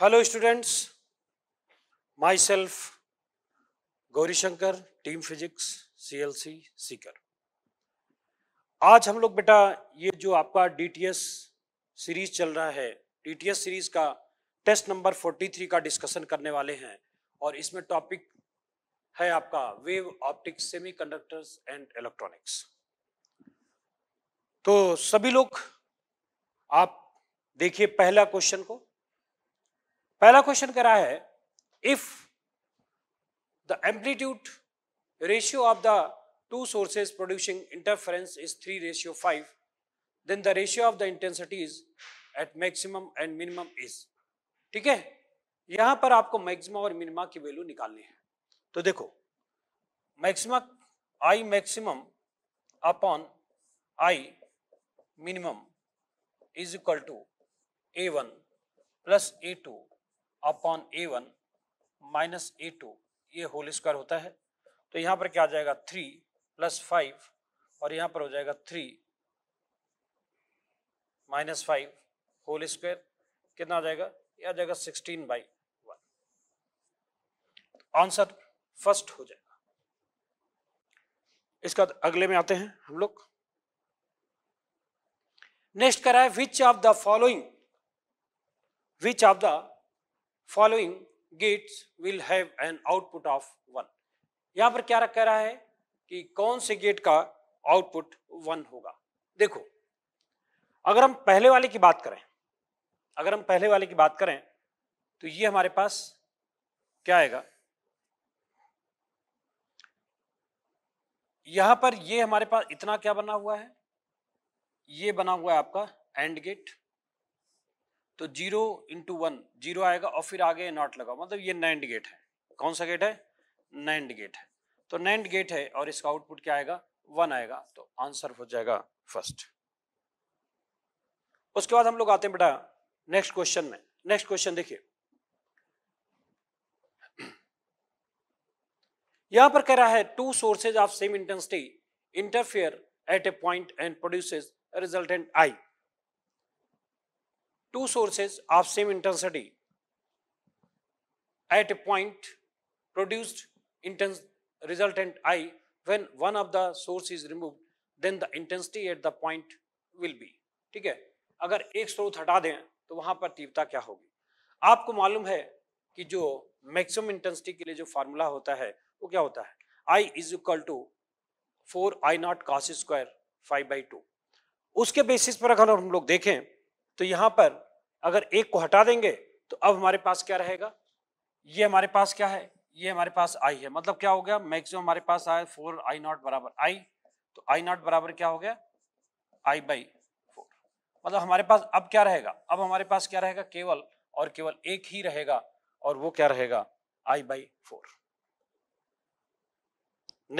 Hello students myself Gaurishankar team physics CLC Sikar आज हम लोग बेटा ये जो आपका डीटीएस सीरीज चल रहा है डीटीएस सीरीज का टेस्ट नंबर 43 का डिस्कशन करने वाले हैं और इसमें टॉपिक है आपका wave optics semiconductors and electronics तो सभी लोग आप देखिए पहला क्वेश्चन को पहला क्वेश्चन करा है if the amplitude ratio of the two sources producing interference is three ratio five then the ratio of the intensities at maximum and minimum is ठीक है यहां पर आपको मैक्सिमम और मिनिमा की वैल्यू निकालनी है तो देखो maxim I maximum upon I minimum is equal to A one plus A two upon A one minus A two ये होल स्क्वायर होता है तो यहाँ पर क्या आ जाएगा थ्री प्लस फाइव और यहाँ पर हो जाएगा three minus five whole square कितना आ जाएगा यह आ जाएगा sixteen by one answer first हो जाएगा इसका अगले में आते हैं हम लोग नेक्स्ट करा है which of the following which of the following gates will have an output of one यहां पर क्या रखा रहा है कि कौन से गेट का आउटपुट वन होगा देखो अगर हम पहले वाले की बात करें अगर हम पहले वाले की बात करें तो ये हमारे पास क्या आएगा यहां पर ये हमारे पास इतना क्या बना हुआ है ये बना हुआ है आपका एंड गेट तो जीरो इंटू वन जीरो आएगा और फिर आगे नॉट लगा मतलब ये नाइन्ड गेट है कौन सा गेट है नाइन्ड गेट है तो नाइन्ड गेट है और इसका आउटपुट क्या आएगा वन आएगा तो आंसर हो जाएगा फर्स्ट उसके बाद हम लोग आते हैं बेटा नेक्स्ट क्वेश्चन में नेक्स्ट क्वेश्चन देखिए यहां पर कह रहा है two sources of same intensity interfere at a point and produces resultant I two sources of same intensity at a point produced intense resultant I when one of the source is removed then the intensity at the point will be ठीक है अगर एक स्रोत हटा दें तो वहां पर तीव्रता क्या होगी आपको मालूम है कि जो मैक्सिमम इंटेंसिटी के लिए जो फार्मूला होता है वो क्या होता है I is equal to four I not cos square five by two उसके बेसिस पर अगर हम लोग देखें तो यहाँ पर अगर एक को हटा देंगे तो अब हमारे पास क्या रहेगा ये हमारे पास क्या है ये हमारे पास आई है मतलब क्या हो गया मैक्सिमम हमारे पास आया फोर आई नॉट बराबर आई तो आई नॉट बराबर क्या हो गया आई बाई फोर मतलब हमारे पास अब क्या रहेगा अब हमारे पास क्या रहेगा केवल और केवल एक ही रहेगा और वो क्या रहेगा आई बाई फोर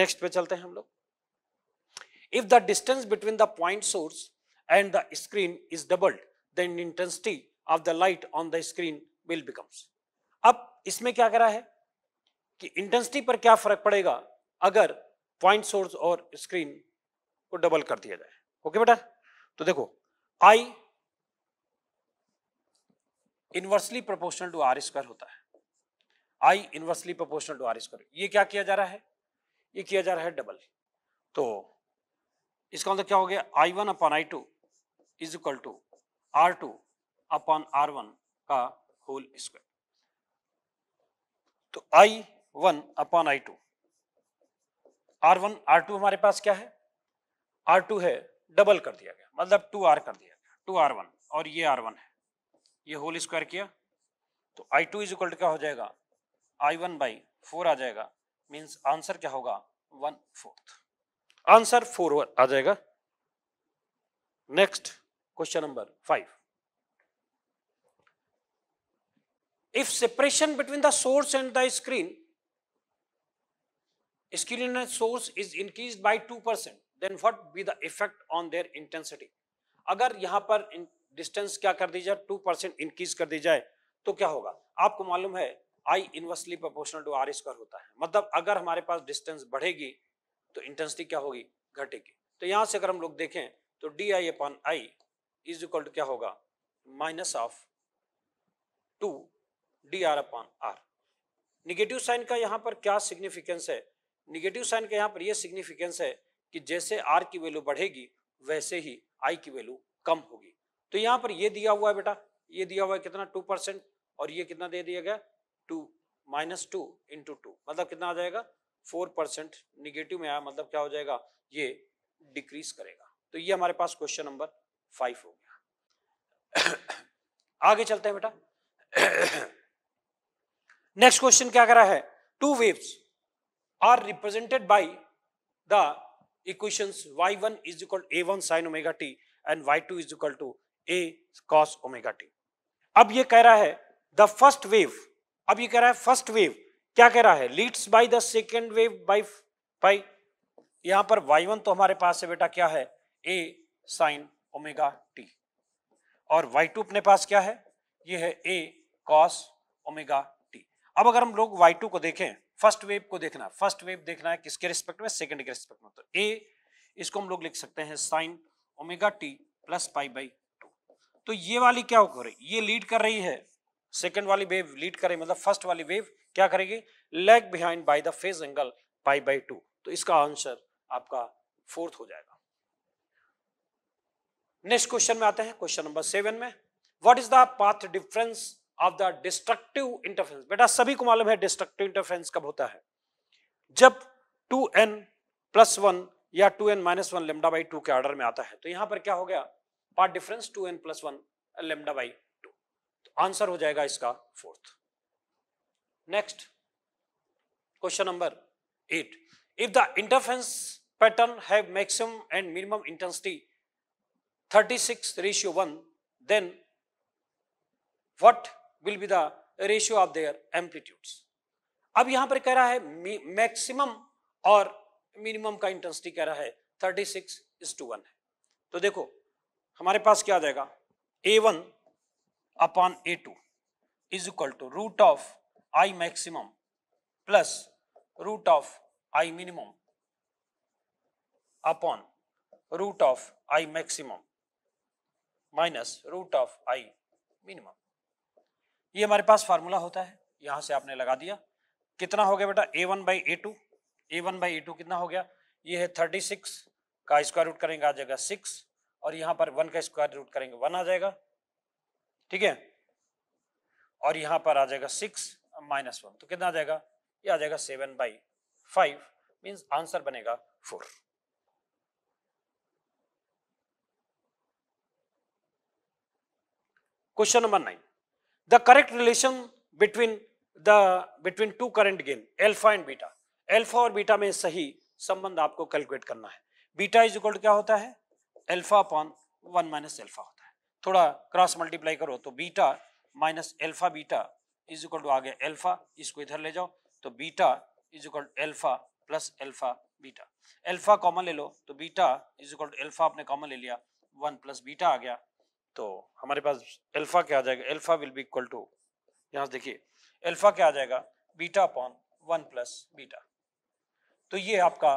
नेक्स्ट पे चलते हैं हम लोग if the distance between the point source and the screen is doubled then intensity of the light on the screen will becomes अब इसमें क्या करा है कि इंटेंसिटी पर क्या फर्क पड़ेगा अगर पॉइंट सोर्स और स्क्रीन को डबल कर दिया जाए ओके बेटा तो देखो I inversely proportional to R square होता है I inversely proportional to R square ये क्या किया जा रहा है ये किया जा रहा है डबल तो इसका मतलब क्या हो गया I one upon I two is equal to R two upon R one का होल स्क्वायर तो I one upon I two R one R two हमारे पास क्या है आर टू है डबल कर दिया गया मतलब टू आर कर दिया गया टू आर वन और ये आर वन है ये होल स्क्वायर किया तो I two is equal to क्या हो जाएगा आई वन बाई फोर आ जाएगा मीन्स आंसर क्या होगा वन फोर्थ आंसर फोर आ जाएगा next question number five if separation between the source and the screen screen and source is increased by 2% then what be the effect on their intensity अगर यहाँ पर distance क्या कर दी जाए two percent increase कर दी जाए तो क्या होगा आपको मालूम है I inversely proportional to R square होता है मतलब अगर हमारे पास डिस्टेंस बढ़ेगी तो इंटेंसिटी क्या होगी घटेगी तो यहां से अगर हम लोग देखें तो D I upon I is equal to क्या होगा minus of two D R upon R negative sign का यहाँ पर क्या सिग्निफिकेंस है निगेटिव साइन का यहाँ पर यह सिग्निफिकेंस है कि जैसे आर की वैल्यू बढ़ेगी वैसे ही आई की वैल्यू कम होगी तो यहाँ पर यह दिया हुआ है बेटा ये दिया हुआ है कितना टू परसेंट और ये कितना दे दिया गया two minus two into two मतलब कितना आ जाएगा फोर परसेंट निगेटिव में आया मतलब क्या हो जाएगा ये डिक्रीज करेगा तो ये हमारे पास क्वेश्चन नंबर फाइव हो गया आगे चलते हैं बेटा नेक्स्ट क्वेश्चन क्या करा है two waves are represented by the one is equal a one sine omega t and y two is equal to a cos omega t अब ये कह रहा है द फर्स्ट वेव अब ये कह रहा है फर्स्ट वेव क्या कह रहा है leads by the second wave by by यहां पर वाई वन तो हमारे पास है बेटा क्या है ए साइन ओमेगा टी और वाई टू अपने पास क्या है ये है ए कॉस ओमेगा अब अगर हम लोग वाई टू को देखें फर्स्ट वेव को देखना फर्स्ट वेव देखना है किसके रिस्पेक्ट में सेकंड के रिस्पेक्ट में तो A इसको हम लोग लिख सकते हैं sine omega T plus pi by two तो ये वाली क्या हो रही ये लीड कर रही है सेकेंड वाली वेव लीड करे मतलब फर्स्ट वाली वेव क्या करेगी lag behind by the phase angle pi by two तो इसका आंसर आपका फोर्थ हो जाएगा नेक्स्ट क्वेश्चन में आते हैं क्वेश्चन नंबर सेवन में what is the path difference of the destructive interference बेटा सभी को मालूम है डिस्ट्रक्टिव इंटरफेरेंस कब होता है जब टू एन प्लस वन या two N minus one lambda by two के ऑर्डर में आता है तो यहां पर क्या हो गया part difference two N plus one lambda by two answer हो जाएगा इसका fourth next question number eight if the interference pattern है maximum and minimum intensity 36 ratio one then what will be the ratio of their amplitudes अब यहां पर कह रहा है मैक्सिमम और मिनिमम का इंटेंसिटी कह रहा है thirty six is to one है तो देखो हमारे पास क्या आ जाएगा A one upon A two is equal to root of I maximum plus root of I minimum upon root of I maximum minus root of I minimum ये हमारे पास फार्मूला होता है यहाँ से आपने लगा दिया कितना हो गया बेटा A one by A two A one by A two कितना हो गया ये है थर्टी सिक्स का स्क्वायर रूट करेंगे आ जाएगा सिक्स और यहाँ पर वन का स्क्वायर रूट करेंगे वन आ जाएगा ठीक है और यहाँ पर आ जाएगा सिक्स माइनस वन तो कितना आ जाएगा ये आ जाएगा seven by five means answer बनेगा four question number nine the correct relation between the between two current gain alpha and beta alpha और beta में सही संबंध आपको calculate करना है beta is equal to क्या होता है alpha upon one minus alpha होता है थोड़ा क्रॉस मल्टीप्लाई करो तो beta minus alpha beta is equal to आ गया एल्फा इसको इधर ले जाओ तो beta is equal to alpha plus alpha beta alpha common ले लो तो beta is equal to alpha आपने कॉमन ले लिया वन प्लस बीटा आ गया तो हमारे पास अल्फा क्या आ जाएगा alpha will be equal to यहां देखिए अल्फा क्या आ जाएगा beta upon one plus beta तो ये आपका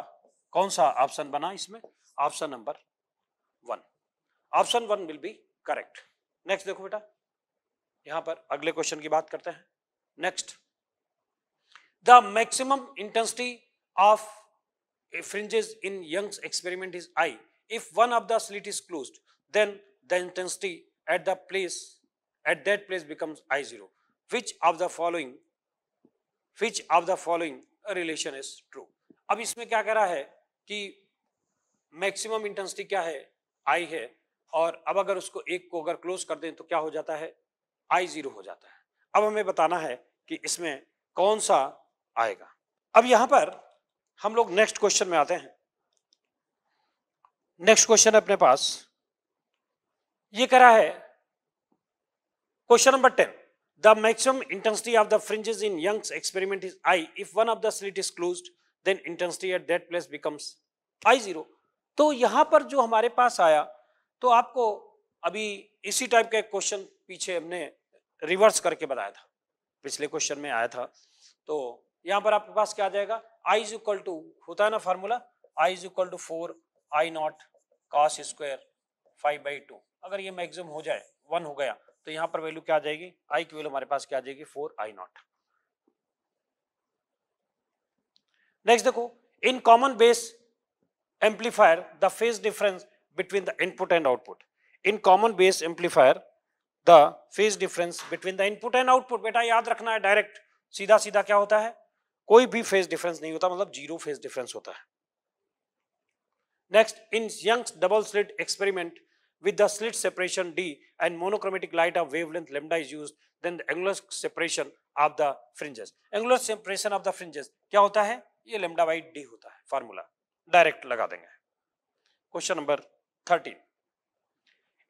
कौन सा ऑप्शन बना इसमें option number one option one will be correct next देखो बेटा यहां पर अगले क्वेश्चन की बात करते हैं next the maximum intensity of fringes in Young's experiment is I if one of the slit is closed, then the intensity at the place, at that place becomes I0. Which of the following, which of the following relation is true? अब इसमें क्या कह रहा है कि maximum intensity क्या है आई है और अब अगर उसको एक को अगर क्लोज कर दें तो क्या हो जाता है आई जीरो हो जाता है अब हमें बताना है कि इसमें कौन सा आएगा अब यहां पर हम लोग नेक्स्ट क्वेश्चन में आते हैं नेक्स्ट क्वेश्चन है अपने पास ये करा है question number ten the maximum intensity of the fringes in Young's experiment is I if one of the slit is close then intensity at that place becomes I zero तो यहां पर जो हमारे पास आया तो आपको अभी इसी टाइप का एक क्वेश्चन पीछे हमने रिवर्स करके बताया था पिछले क्वेश्चन में आया था तो यहाँ पर आपके पास क्या आ जाएगा आई इज इक्वल टू होता है ना formula I is equal to four I not cos square five by two अगर ये मैक्सिमम हो जाए वन हो गया तो यहाँ पर वैल्यू क्या आ जाएगी आई की वैल्यू हमारे पास क्या आ जाएगी फोर आई नॉट नेक्स्ट देखो in common base amplifier the phase difference between the input and output in common base amplifier the phase difference between the input and output बेटा याद रखना है डायरेक्ट सीधा सीधा क्या होता है कोई भी फेज डिफरेंस नहीं होता मतलब जीरो फेज डिफरेंस होता है next in Young's double slit experiment with the slit separation D and monochromatic light of wavelength lambda is used, then the angular separation of the fringes. Angular separation of the fringes kya hota hai ye lambda by D hota hai formula. Direct laga denge Question number 13.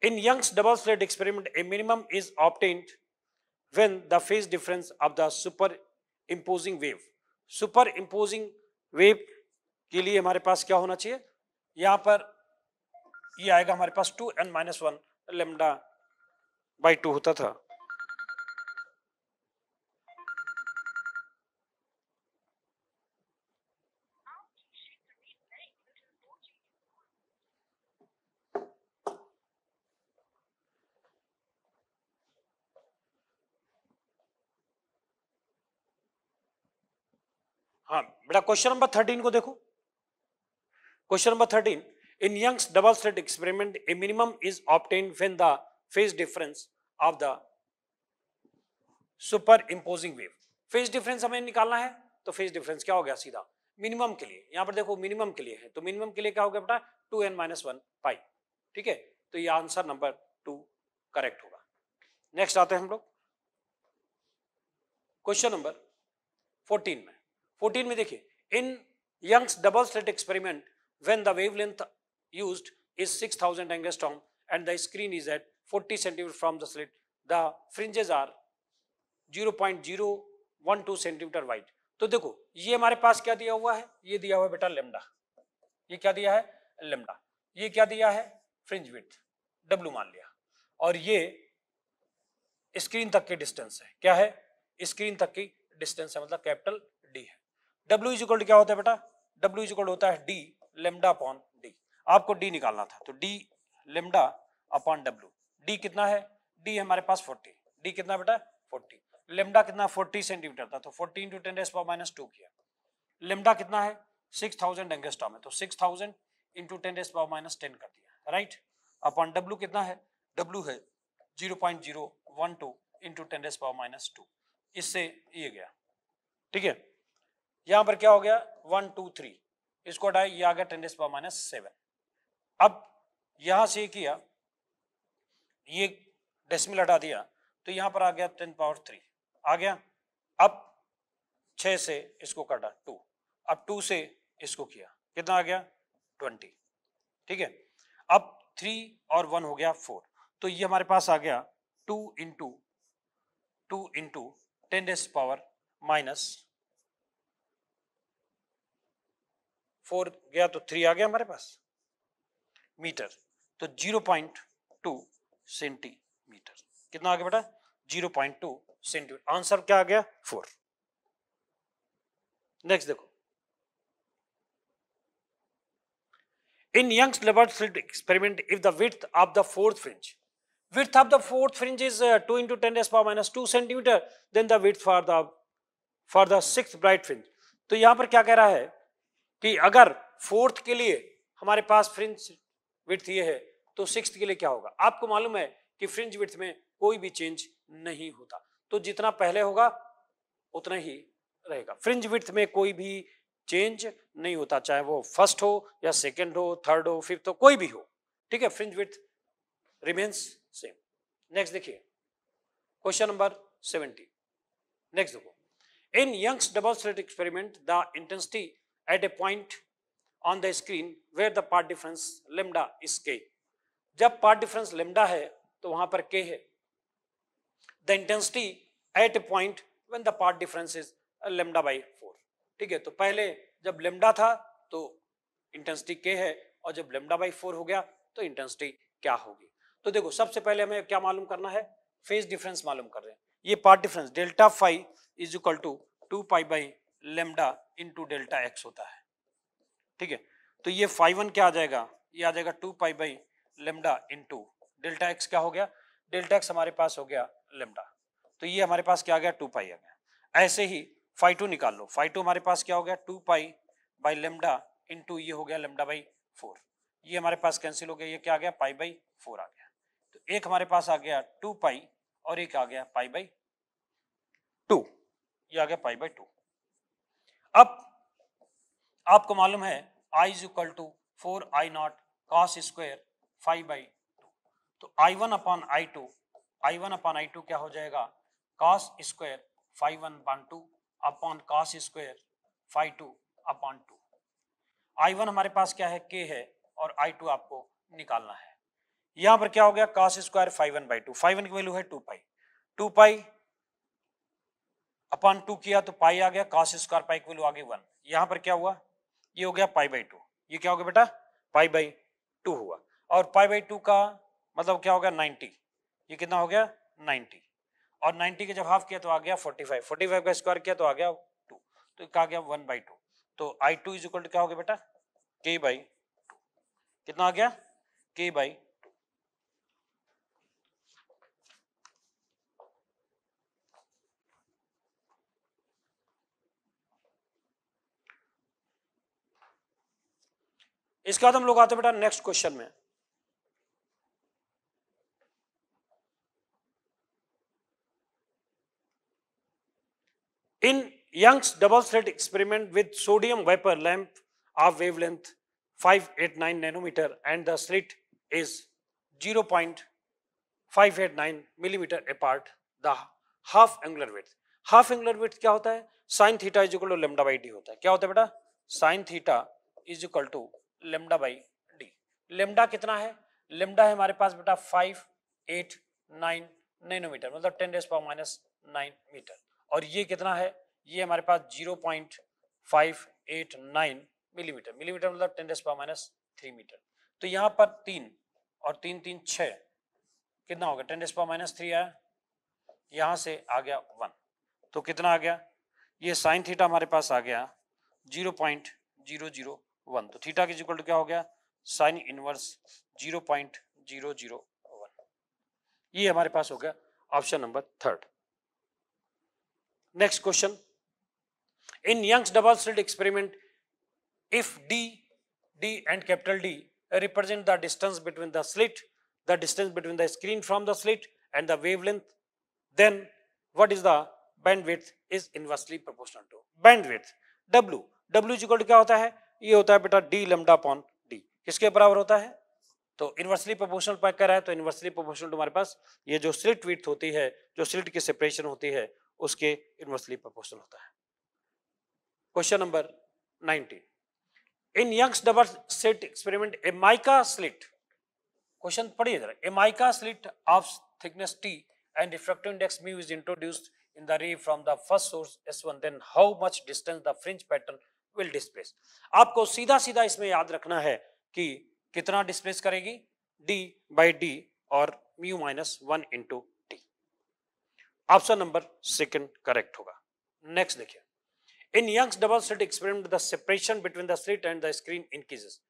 In Young's double slit experiment, a minimum is obtained when the phase difference of the super imposing wave. super imposing wave के लिए हमारे पास क्या होना चाहिए यहाँ पर ये आएगा हमारे पास two N minus one lambda by two होता था हाँ बेटा क्वेश्चन नंबर थर्टीन को देखो question number thirteen In Young's double slit experiment, a minimum is obtained when the phase difference of the superimposing wave phase difference हमें निकालना है तो फेज डिफरेंस क्या हो गया सीधा मिनिमम के लिए यहां पर देखो मिनिमम के लिए है तो मिनिमम के लिए क्या हो गया बेटा two N minus one pi ठीक है तो ये आंसर नंबर टू करेक्ट होगा नेक्स्ट आते हैं हम लोग क्वेश्चन नंबर फोर्टीन में फोर्टीन में देखिए in Young's double slit experiment when the wavelength used is 6000 angstrom and the screen is at 40 centimeter from the slit. The fringes are 0.012 centimetre wide तो देखो ये हमारे पास क्या दिया हुआ है ये दिया हुआ है बेटा लेमडा ये क्या दिया है लेमडा ये क्या दिया है फ्रिंज विथ डब्लू मान लिया और ये स्क्रीन तक की डिस्टेंस है क्या है स्क्रीन तक की डिस्टेंस है मतलब कैपिटल डी है डब्ल्यू इज इक्वल क्या होता है बेटा डब्ल्यू इज इक्वल होता है डी लेमडा अपॉन डी आपको डी निकालना था तो D lambda upon W D कितना है डी हमारे पास फोर्टी डी कितना बेटा फोर्टी लिमडा कितना फोर्टी सेंटीमीटर था तो forty into ten raise power minus two किया लिमडा कितना है सिक्स थाउजेंड एंगेस्टॉम है तो six thousand into ten raise power minus ten कर दिया राइट अपॉन डब्ल्यू कितना है डब्ल्यू है zero point zero one two into ten raise power minus two इससे ये गया ठीक है यहां पर क्या हो गया वन टू थ्री इसको हटाए ये आ गया ten raise power minus seven अब यहां से किया ये डेसिमल हटा दिया तो यहां पर आ गया टेन पावर थ्री आ गया अब छ से इसको काटा टू अब टू से इसको किया कितना आ गया ट्वेंटी ठीक है अब थ्री और वन हो गया फोर तो ये हमारे पास आ गया two into two into ten raise power minus four गया तो थ्री आ गया हमारे पास मीटर तो 0.2 सेंटीमीटर कितना आ गया बेटा 0.2 सेंटीमीटर आंसर क्या आ गया फोर नेक्स्ट देखो इन यंग्स लेबर्ट experiment if the width of the fourth fringe width of the fourth fringe is two into ten S power minus two centimetre then the width for the for the six bright fringe तो यहां पर क्या कह रहा है कि अगर fourth के लिए हमारे पास फ्रिंज विथ ये है तो सिक्स के लिए क्या होगा आपको मालूम है कि फ्रिंज विथ में कोई भी चेंज नहीं होता तो जितना पहले होगा उतना ही रहेगा फ्रिंज विथ में कोई भी चेंज नहीं होता चाहे वो फर्स्ट हो या सेकेंड हो थर्ड हो फिफ्थ हो कोई भी हो ठीक है fringe width remains same next देखिए क्वेश्चन नंबर सेवेंटी नेक्स्ट देखो in Young's double slit experiment the intensity at a point on the screen where the path difference lambda is K जब पार्ट डिफरेंस लेमडा है तो वहां पर K है the intensity at a point when the path difference is lambda by four ठीक है तो पहले जब लेमडा था तो इंटेंसिटी के है और जब लेमडा बाई फोर हो गया तो इंटेंसिटी क्या होगी तो देखो सबसे पहले हमें क्या मालूम करना है फेज डिफरेंस मालूम कर रहे हैं ये path difference delta phi is equal to two pi by lambda into delta X होता है ठीक है तो ये फाइव वन क्या आ जाएगा ये आ जाएगा two pi by lambda into delta X क्या हो गया डेल्टा एक्स हमारे पास हो गया लेमडा तो ये हमारे पास क्या आ गया टू पाई आ गया ऐसे ही फाइव टू निकाल लो फाइव टू हमारे पास क्या हो गया two pi by lambda into ये हो गया लेमडा बाई फोर ये हमारे पास कैंसिल हो गया ये क्या आ गया पाई बाई फोर आ गया तो एक हमारे पास आ गया टू पाई और एक आ गया पाई बाई टू ये आ गया पाई बाई टू अब आपको मालूम है I is equal to four I not cos square phi by two तो I one upon I two I one upon I two क्या हो जाएगा cos square phi one upon two upon cos square phi two upon two I one हमारे पास क्या है के है और आई टू आपको निकालना है यहाँ पर क्या हो गया cos square phi one by two phi one की वैल्यू है two pi two pi upon two किया तो पाई आ गया कॉस स्क्वायर पाई की वैल्यू आ गई वन यहाँ पर क्या हुआ ये हो गया पाई बाई टू ये क्या हो गया बेटा पाई बाई टू हुआ और पाई बाई टू का मतलब क्या हो गया नाइन्टी ये कितना हो गया नाइन्टी और नाइन्टी का जब हाफ किया तो आ गया फोर्टी फाइव फोर्टी फाइव का स्क्वायर किया तो आ गया टू तो कहा गया वन बाई टू तो I two is equal to क्या हो गया बेटा के बाई कितना आ गया के बाई इसके बाद हम लोग आते बेटा नेक्स्ट क्वेश्चन में in Young's double slit experiment with sodium vapour lamp of wavelength 589 nanometre and the slit is 0.589 millimetre apart the half angular width half angular width क्या होता है sine theta is equal to lambda by D होता है क्या होता है बेटा sine theta is equal to lambda by D lambda कितना है लेमडा है हमारे पास बेटा फाइव एट नाइन नैनोमीटर मतलब ten raise power minus nine metre और ये कितना है ये हमारे पास zero point five eight nine millimetre millimetre मतलब ten raise power minus three metre तो यहाँ पर तीन और तीन तीन छ कितना हो गया ten raise power minus three आया यहाँ से आ गया वन तो कितना आ गया ये साइन थीटा हमारे पास आ गया zero point zero zero one तो थीटा के इक्वल टू क्या हो गया sine inverse zero point zero zero one ये हमारे पास हो गया option number third next question in Young's double slit experiment if d d and capital d represent the distance between the slit the distance between the screen from the slit and the wavelength then what is the bandwidth is inversely proportional to bandwidth w w is equal to क्या होता है ये होता है बेटा D लमडा upon D किसके बराबर होता है तो इन्वर्सली प्रोपोर्शनल पैक कर रहा है तो इन्वर्सली प्रोपोर्शनल तुम्हारे पास ये जो स्लिट विथ होती है जो स्लिट की सेपरेशन होती है उसके इन्वर्सली प्रोपोर्शनल होता है question number 19 in Young's double set experiment a mica slit question पढ़िए जरा a mica slit of thickness T and refractive index mu is introduced in the ray from the first source S1, then how much distance the fringe pattern will displace आपको सीधा सीधा इसमें याद रखना है कि कितना डिस्प्लेस करेगी डी बाई डी और mu minus one into T option number second correct होगा नेक्स्ट देखिए in Young's double slit experiment the separation between the slit and the screen increases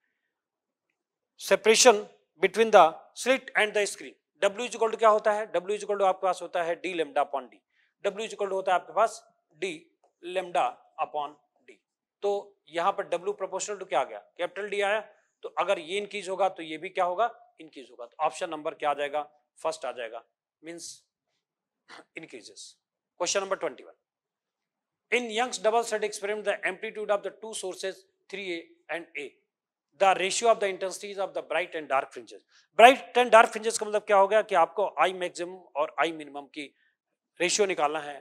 separation between the slit and the screen W is gold क्या होता है W is gold आपके पास होता है D lambda upon D W is gold होता है आपके पास डी लेमडा अपॉन तो यहां पर W प्रोपोर्शनल टू क्या आ गया कैपिटल D आया तो अगर ये इंक्रीज होगा तो ये भी क्या होगा इंक्रीज होगा तो ऑप्शन नंबर क्या आ जाएगा फर्स्ट आ जाएगा means increases question number twenty one in Young's double set experiment the amplitude of the two sources three A and A the ratio of the intensities of the bright and dark fringes bright and dark fringes का मतलब क्या हो गया कि आपको I maximum और I minimum की ratio निकालना है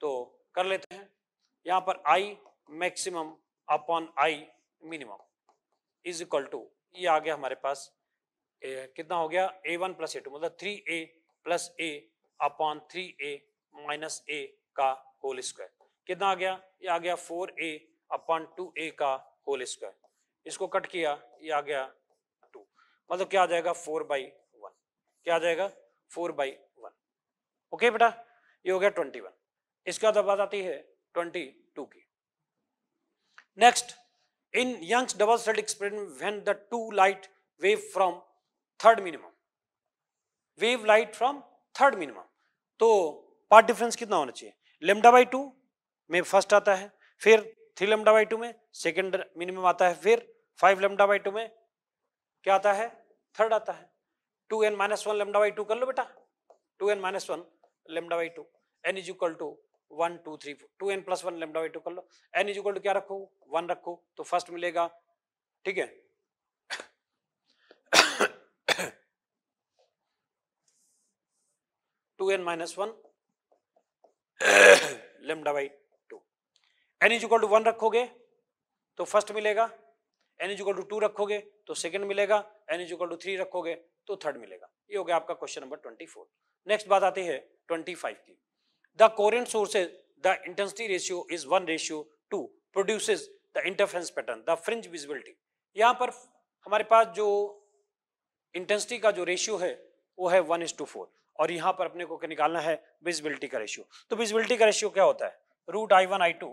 तो कर लेते हैं यहाँ पर I maximum upon I minimum is equal to ये आ गया हमारे पास ए, कितना हो गया A one plus A two मतलब three A plus A upon three A minus A का होल स्क्वायर कितना आ गया ये आ गया four A upon two A का होल स्क्वायर इसको कट किया ये आ गया टू मतलब क्या आ जाएगा फोर बाई वन क्या आ जाएगा फोर बाई वन ओके बेटा ये हो गया ट्वेंटी वन इसका बाद आती है twenty Next, in Young's double slit experiment, when the two light wave from third minimum, wave light from third minimum, तो पार्ट डिफरेंस कितना होना चाहिए लेमडा बाई टू में फर्स्ट आता है फिर थ्री लेमडा बाई टू में सेकेंड मिनिमम आता है फिर फाइव लेमडा बाई टू में क्या आता है थर्ड आता है two N minus one lambda by two कर लो बेटा two N minus one lambda by two n is equal to one two three two N plus one lambda by two कर लो एन इज इक्वल टू क्या रखो one रखो तो first मिलेगा ठीक है two N minus one lambda by two n is equal to one रखोगे तो फर्स्ट मिलेगा n is equal to to रखोगे तो सेकंड मिलेगा n is equal to three रखोगे तो थर्ड मिलेगा ये हो गया आपका question number twenty four next बात आती है ट्वेंटी फाइव की the covariant sources, the intensity ratio is 1 ratio 2 produces the interference pattern, the fringe visibility. यहाँ पर हमारे पास जो इंटेंसिटी का जो रेशियो है वो है वन इज टू फोर और यहाँ पर अपने को निकालना है विजिबिलिटी का रेशियो तो विजिबिलिटी का रेशियो क्या होता है root I one I two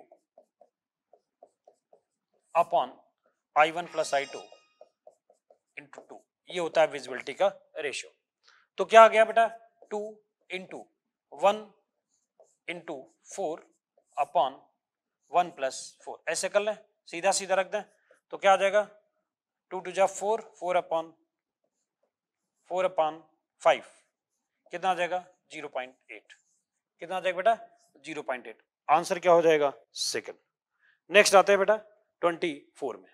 upon I one plus I two into two ये होता है विजिबिलिटी का रेशियो तो क्या आ गया बेटा two into one into four upon one plus four ऐसे कर लें सीधा सीधा रख दें तो क्या आ जाएगा टू टू जा four four upon four upon five कितना आ जाएगा जीरो पॉइंट एट कितना आ जाएगा बेटा जीरो पॉइंट एट आंसर क्या हो जाएगा सेकंड नेक्स्ट आते हैं बेटा ट्वेंटी फोर में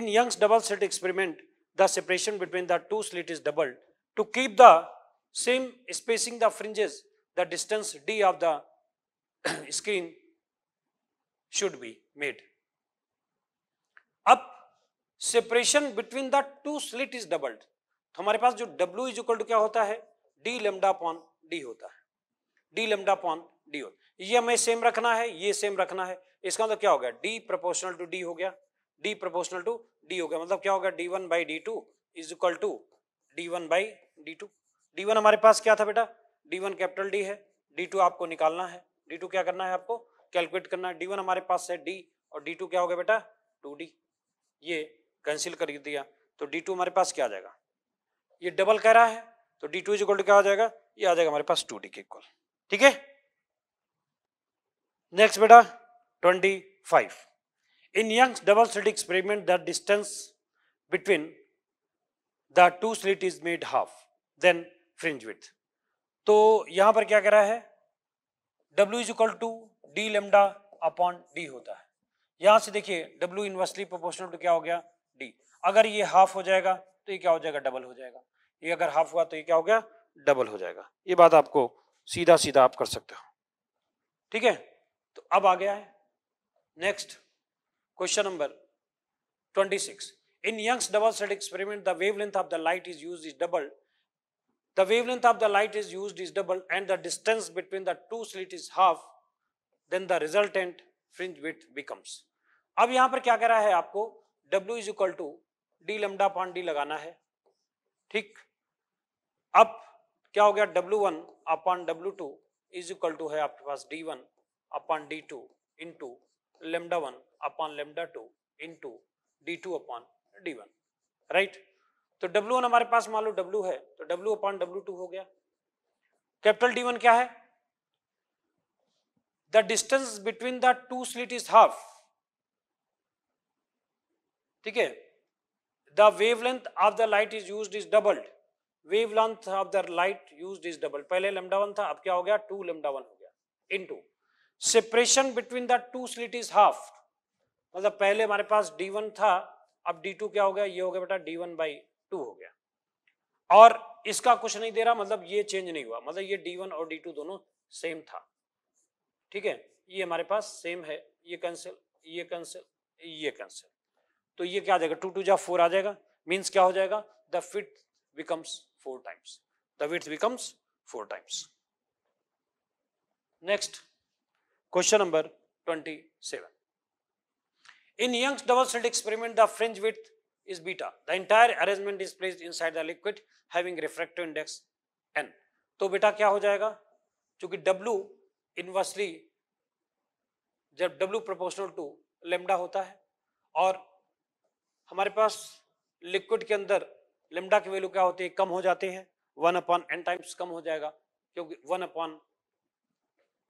in Young's double slit experiment the separation between the two slit is double to keep the same spacing the fringes the distance d of the screen should be made. अब separation between the two slit is doubled तो हमारे पास जो W is equal to क्या होता है D lambda pawn D होता है D lambda pawn D होता है ये हमें सेम रखना है ये सेम रखना है इसका मतलब क्या हो गया डी प्रोपोर्शनल टू डी हो गया डी प्रोपोर्शनल टू डी हो गया मतलब क्या होगा D one by D two is equal to D one by D two D one हमारे पास क्या था बेटा डी वन कैपिटल डी है डी टू आपको निकालना है डी टू क्या करना है आपको कैलकुलेट करना है डी वन हमारे पास है डी और डी टू क्या हो गया बेटा टू डी ये कैंसिल कर दिया तो डी टू हमारे पास क्या आ जाएगा ये डबल कह रहा है तो D two is equal to क्या आ जाएगा ये आ जाएगा हमारे पास टू डी के इक्वल ठीक है नेक्स्ट बेटा twenty five in Young's double slit experiment the distance between the two slit is made half then fringe width तो यहां पर क्या कह रहा है W is equal to D lambda upon D होता है यहां से देखिए W इनवर्सली प्रोपोर्शनल टू क्या हो गया D अगर ये हाफ हो जाएगा तो ये क्या हो जाएगा डबल हो जाएगा ये अगर हाफ हुआ तो ये क्या हो गया डबल हो जाएगा ये बात आपको सीधा सीधा आप कर सकते हो ठीक है तो अब आ गया है next question number 26 in Young's double slit experiment the wavelength of the light is used is doubled The wavelength of the light is used is double and the distance between the two slit is half, then the resultant fringe width becomes. ab yahan par kya keh raha hai aapko W is equal to d lambda upon d lagana hai theek ab क्या हो गया W1 one upon W two is equal to है आपके पास D1 one upon D two into lambda one upon lambda two into D two upon D one right तो W one हमारे पास मान लो डब्ल्यू है तो डब्ल्यू अपॉन डब्ल्यू टू हो गया कैपिटल डी वन क्या है the distance between the two slit is half ठीक है the wavelength of the light is use is doubled length of the light use is double पहले lambda one था अब क्या हो गया टू लेमडा वन हो गया into separation between the two slit is half मतलब पहले हमारे पास डी वन था अब डी टू क्या हो गया ये हो गया बेटा डी वन बाई टू हो गया और इसका कुछ नहीं दे रहा मतलब ये चेंज नहीं हुआ मतलब ये डी वन और डी टू दोनों सेम था ठीक है ये हमारे पास सेम है ये कैंसिल ये कैंसिल ये कैंसिल तो ये क्या आ जाएगा टू टू जा फोर आ जाएगा मीन्स क्या हो जाएगा the fit becomes four times the width becomes four times next question number twenty seven in Young's double slit experiment the fringe width is beta. The entire arrangement is placed inside the liquid having refractive index n. तो बेटा क्या हो जाएगा क्योंकि W inversely जब W proportional to lambda होता है और हमारे पास लिक्विड के अंदर लेमडा की वैल्यू क्या होती है कम हो जाते हैं वन अपॉन एन टाइम्स कम हो जाएगा क्योंकि वन अपॉन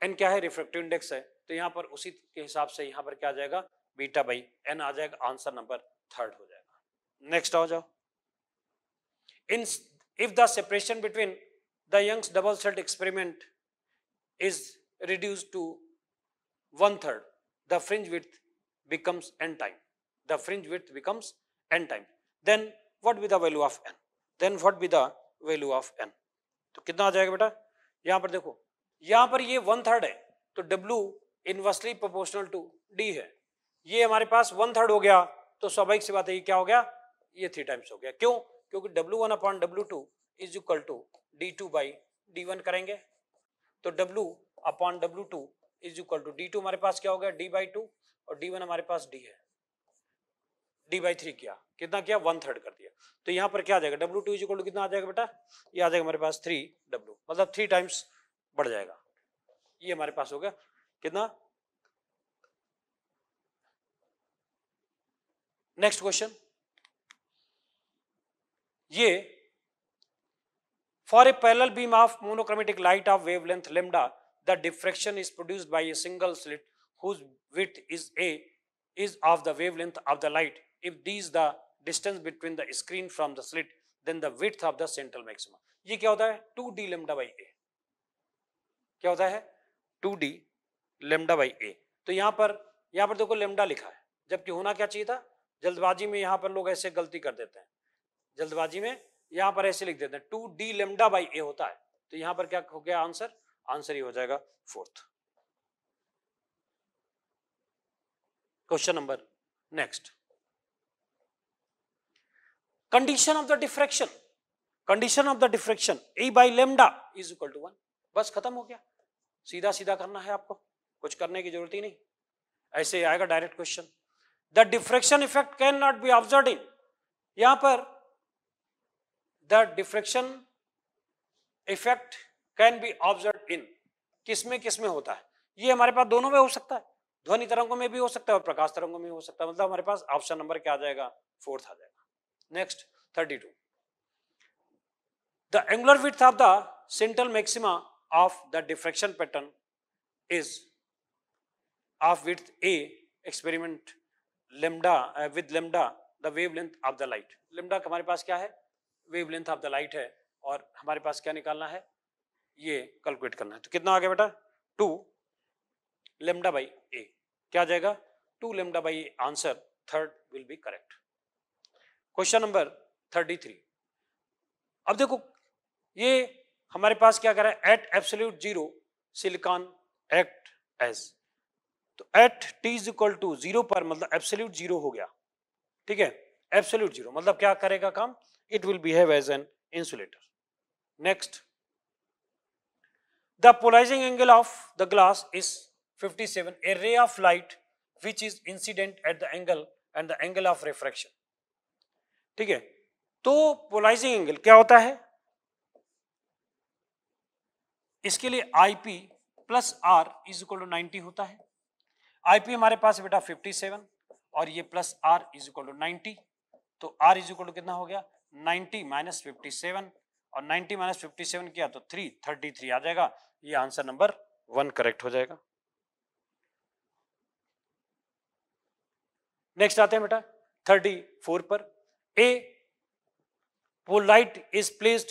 एन क्या है रिफ्रेक्टिव इंडेक्स है तो यहाँ पर उसी के हिसाब से यहाँ पर क्या आ जाएगा बीटा बाई एन आ जाएगा आंसर नंबर थर्ड हो जाएगा नेक्स्ट आ जाओ in if the separation between the Young's double set experiment is reduce to one third the fringe width becomes N time the fringe width becomes N time then what be the value of N then what be the value of N तो कितना आ जाएगा बेटा यहां पर देखो यहां पर ये वन थर्ड है तो W inversely proportional to D है ये हमारे पास वन थर्ड हो गया तो स्वाभाविक सी बात है ये क्या हो गया ये थ्री टाइम्स हो गया क्यों क्योंकि W one upon W two is equal to D two by D one करेंगे तो W upon W two is equal to D two हमारे पास क्या हो गया डी बाई टू और डी वन हमारे पास डी है डी बाई थ्री किया कितना किया वन थर्ड कर दिया तो यहाँ पर क्या आ जाएगा W two is equal to कितना आ जाएगा बेटा ये आ जाएगा हमारे पास थ्री डब्ल्यू मतलब थ्री टाइम्स बढ़ जाएगा ये हमारे पास हो गया कितना नेक्स्ट क्वेश्चन ये for a parallel beam of monochromatic light of wavelength lambda the diffraction is produced by a single slit whose width is a is of the wavelength of the light if D is the distance between the screen from the slit then the width of the central maximum ये क्या होता है two D lambda by a क्या होता है two D lambda by a तो यहाँ पर यहां पर देखो लेमडा लिखा है जबकि होना क्या चाहिए था जल्दबाजी में यहां पर लोग ऐसे गलती कर देते हैं जल्दबाजी में यहां पर ऐसे लिख देते हैं two D lambda by a होता है तो यहां पर क्या हो गया आंसर आंसर ही हो जाएगा fourth question number next condition of the diffraction condition of the diffraction a by lambda is equal to one बस खत्म हो गया सीधा सीधा करना है आपको कुछ करने की जरूरत ही नहीं ऐसे आएगा direct question the diffraction effect can not be observe in यहां पर the diffraction effect can be observed in किसमें किसमें होता है ये हमारे पास दोनों में हो सकता है ध्वनि तरंगों में भी हो सकता है और प्रकाश तरंगों में हो सकता है मतलब हमारे पास ऑप्शन नंबर क्या आ जाएगा फोर्थ आ जाएगा next thirty two the angular width of the central maxima of the diffraction pattern is of width a experiment lambda with lambda the wavelength of the light lambda हमारे पास क्या है wavelength of the light है और हमारे पास क्या निकालना है ये कैलकुलेट करना है तो कितना आ गया बेटा टू लेमडा बाई ए क्या आ जाएगा two lambda by answer third will be correct question number thirty three अब देखो ये हमारे पास क्या करा है at absolute zero silicon act as तो at T is equal to zero पर मतलब एब्सोल्यूट जीरो हो गया ठीक है एब्सोल्यूट जीरो मतलब क्या करेगा काम it will behave as an insulator. Next, the polarizing angle of the glass is 57, a ray of light which is incident at the angle and the angle of refraction. theek hai to polarizing angle kya hota hai इसके लिए I P plus R is equal to ninety होता है I P हमारे पास बेटा fifty और ये plus R is equal to ninety तो आर इज इक्वल टू कितना हो गया 90 माइनस फिफ्टी और 90 माइनस फिफ्टी किया तो 3 33 आ जाएगा ये आंसर नंबर वन करेक्ट हो जाएगा नेक्स्ट आते हैं बेटा 34 पर ए वो light is placed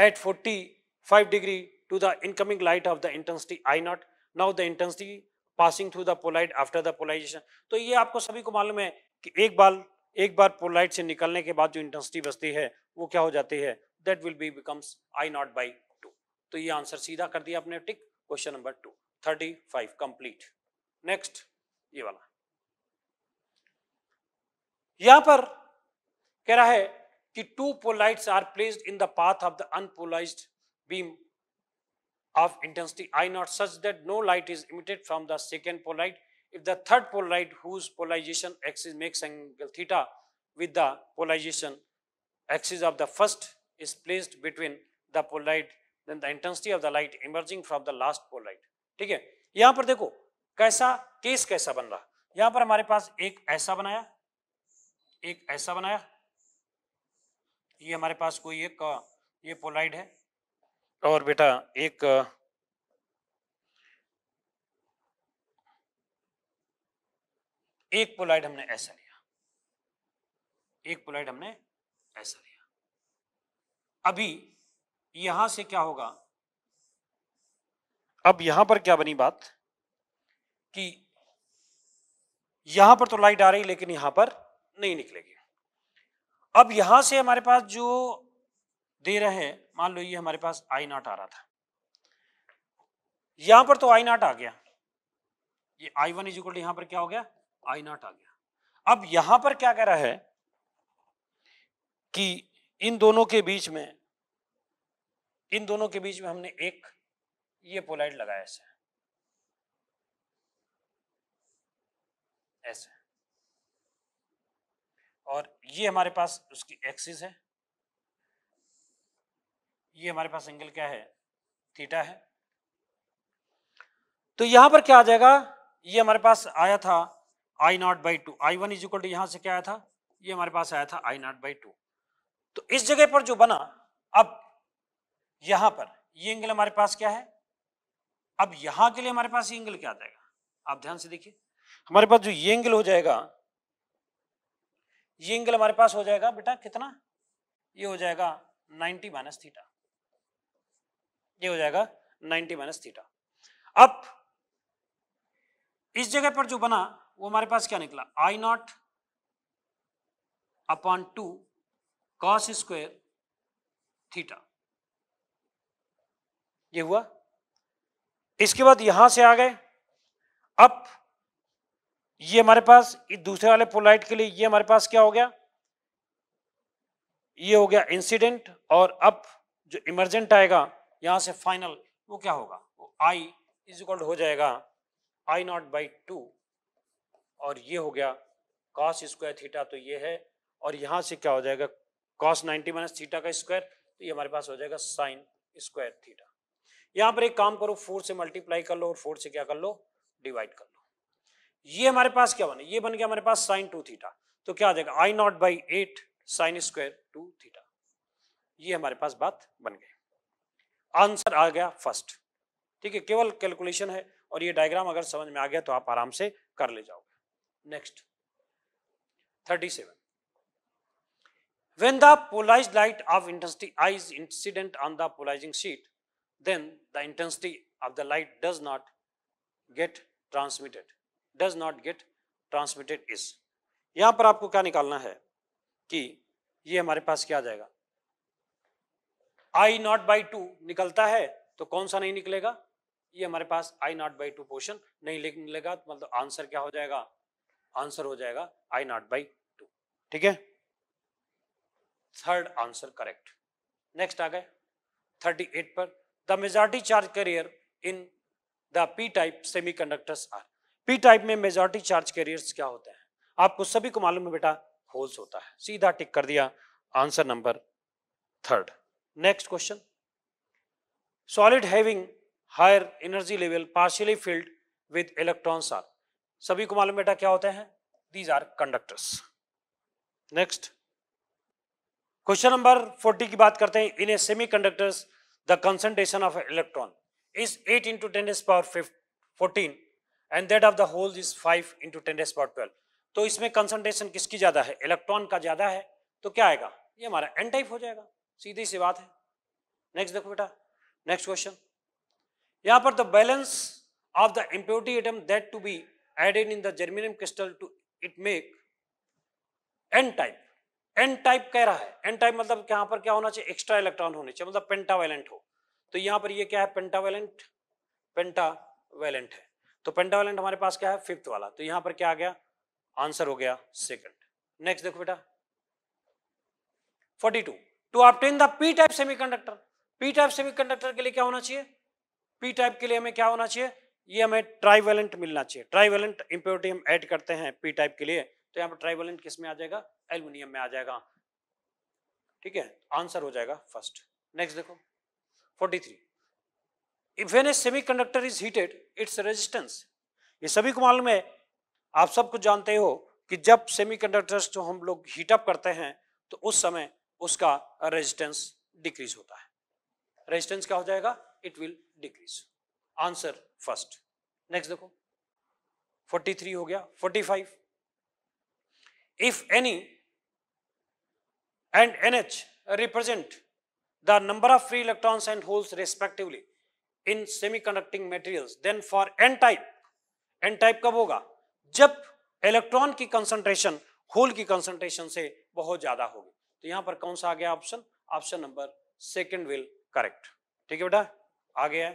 at 45 degree to the incoming light of the intensity I naught now the intensity passing through the polite after the polarization तो ये आपको सभी को मालूम है कि एक बाल एक बार पोलाइट से निकलने के बाद जो इंटेंसिटी बचती है वो क्या हो जाती है that will be becomes I naught by two तो ये आंसर सीधा कर दिया आपने tick question number two thirty five complete next ये वाला यहां पर कह रहा है कि two polites are placed in the path of the unpolarize beam of intensity I naught such that no light is emitted from the second polite if the third polaroid whose polarization axis makes angle theta with the polarization axis of the first is placed between the polaroid then the intensity of the light emerging from the last polaroid theek hai yahan par dekho kaisa case kaisa ban raha yahan par hamare paas ek aisa banaya ek aisa banaya ye hamare paas koi ek ye polaroid hai और बेटा एक एक पोलाइड हमने ऐसा लिया एक पोलाइड हमने ऐसा लिया अभी यहां से क्या होगा अब यहां पर क्या बनी बात कि यहां पर तो लाइट आ रही लेकिन यहां पर नहीं निकलेगी अब यहां से हमारे पास जो दे रहे हैं मान लो ये हमारे पास आई नॉट आ रहा था यहां पर तो आई नॉट आ गया ये आई वन इज इक्वल यहां पर क्या हो गया आई नॉट आ गया अब यहां पर क्या कह रहा है कि इन दोनों के बीच में इन दोनों के बीच में हमने एक ये पोलाइट लगाया ऐसे ऐसे और ये हमारे पास उसकी एक्सिस है ये हमारे पास एंगल क्या है थीटा है तो यहां पर क्या आ जाएगा ये हमारे पास आया था I naught by two I one is equal to यहां से क्या आया था ये हमारे पास आया था आई नॉट बाई टू तो इस जगह पर जो बना अब यहां पर ये एंगल हमारे पास क्या है अब यहां के लिए हमारे पास एंगल क्या आ जाएगा आप ध्यान से देखिए हमारे पास जो ये एंगल हो जाएगा ये एंगल हमारे पास हो जाएगा बेटा कितना ये हो जाएगा 90 माइनस थीटा ये हो जाएगा 90 माइनस थीटा अब इस जगह पर जो बना वो हमारे पास क्या निकला I naught upon two cos square theta ये हुआ इसके बाद यहां से आ गए अब ये हमारे पास दूसरे वाले पोलाइट के लिए ये हमारे पास क्या हो गया ये हो गया इंसिडेंट और अब जो इमरजेंट आएगा यहां से फाइनल वो क्या होगा वो आई इज इक्वल हो जाएगा आई नॉट बाई टू और ये हो गया कॉस स्क्वायर थीटा तो ये है और यहाँ से क्या हो जाएगा कॉस नाइन्टी माइनस थीटा का स्क्वायर तो ये हमारे पास हो जाएगा साइन स्क्वायर थीटा यहाँ पर एक काम करो फोर से मल्टीप्लाई कर लो और फोर से क्या कर लो डिवाइड कर लो ये हमारे पास क्या बने ये बन गया हमारे पास साइन टू थीटा तो क्या आ जाएगा I naught by eight sine square two theta ये हमारे पास बात बन गई आंसर आ गया फर्स्ट ठीक है केवल कैलकुलेशन है और ये डायग्राम अगर समझ में आ गया तो आप आराम से कर ले जाओ next thirty seven when the polarize light of intensity I's incident on the polarizing sheet then the intensity of the light does not get transmitted does not get transmitted is यहां पर आपको क्या निकालना है कि ये हमारे पास क्या आ जाएगा आई नॉट बाई टू निकलता है तो कौन सा नहीं निकलेगा ये हमारे पास I naught by two portion नहीं निकलेगा तो मतलब आंसर क्या हो जाएगा आंसर हो जाएगा आई नॉट बाई टू ठीक है थर्ड आंसर करेक्ट नेक्स्ट आ गए 38 पर the majority charge carrier in the P type semiconductors are P type में मेजोरिटी चार्ज कैरियर क्या होते हैं आपको सभी को मालूम है बेटा होल्स होता है सीधा टिक कर दिया answer number third next question solid having higher energy level partially filled with electrons are सभी को मालूम बेटा क्या होते हैं these are conductors next question number 40 की बात करते हैं in a semiconductors the concentration of electron is 8 into ten S power fourteen and that of the hole is 5 into ten S power twelve तो इसमें concentration किसकी ज्यादा है electron का ज्यादा है तो क्या आएगा ये हमारा एन टाइप हो जाएगा सीधी सी बात है नेक्स्ट देखो बेटा नेक्स्ट क्वेश्चन यहां पर the balance of the impurity item that to be added in the germanium crystal to it make n type N type कह रहा है एन टाइप मतलब यहां पर क्या होना चाहिए एक्स्ट्रा इलेक्ट्रॉन होने चाहिए मतलब पेंटावेलेंट हो तो यहाँ पर ये क्या है पेंटावेलेंट पेंटावेलेंट है तो पेंटावेलेंट हमारे पास क्या है फिफ्थ वाला तो यहां पर क्या आ गया आंसर हो गया सेकंड नेक्स्ट देखो बेटा 42 to obtain the P type semiconductor P type semiconductor के लिए क्या होना चाहिए पी टाइप के लिए हमें क्या होना चाहिए ये हमें ट्राइवेलेंट मिलना चाहिए ट्राइवेलेंट इम्प्योरिटी हम ऐड करते हैं पी टाइप के लिए तो यहाँ पर ट्राइवेलेंट किस में आ जाएगा एल्यूमिनियम में आ जाएगा ठीक है आंसर हो जाएगा फर्स्ट नेक्स्ट देखो 43 if an a semiconductor is heated its resistance ये सभी को मालूम है आप सब कुछ जानते हो कि जब सेमीकंडक्टर्स जो हम लोग हीटअप करते हैं तो उस समय उसका रेजिस्टेंस डिक्रीज होता है रेजिस्टेंस क्या हो जाएगा it will decrease answer first next देखो 43 हो गया 45 if any and NH represent the number of free electrons and holes respectively in semiconducting materials then for N type N type कब होगा जब इलेक्ट्रॉन की कंसंट्रेशन होल की concentration से बहुत ज्यादा होगी तो यहां पर कौन सा आ गया option option number second will correct ठीक है बेटा आ गया है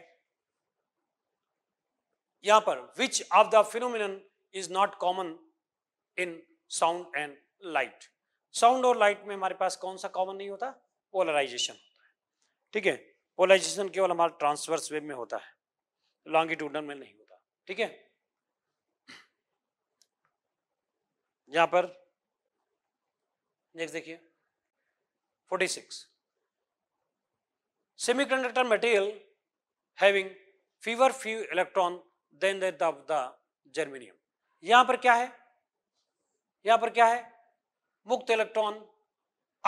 यहां पर which of the phenomenon is not common in sound and light sound और लाइट में हमारे पास कौन सा कॉमन नहीं होता पोलराइजेशन होता है ठीक है पोलराइजेशन केवल हमारे ट्रांसवर्स वेब में होता है लॉन्गिट्यूडन में नहीं होता ठीक है यहां पर नेक्स्ट देखिए 46 semiconductor material having fever few electron then then the germanium यहां पर क्या है यहां पर क्या है मुक्त इलेक्ट्रॉन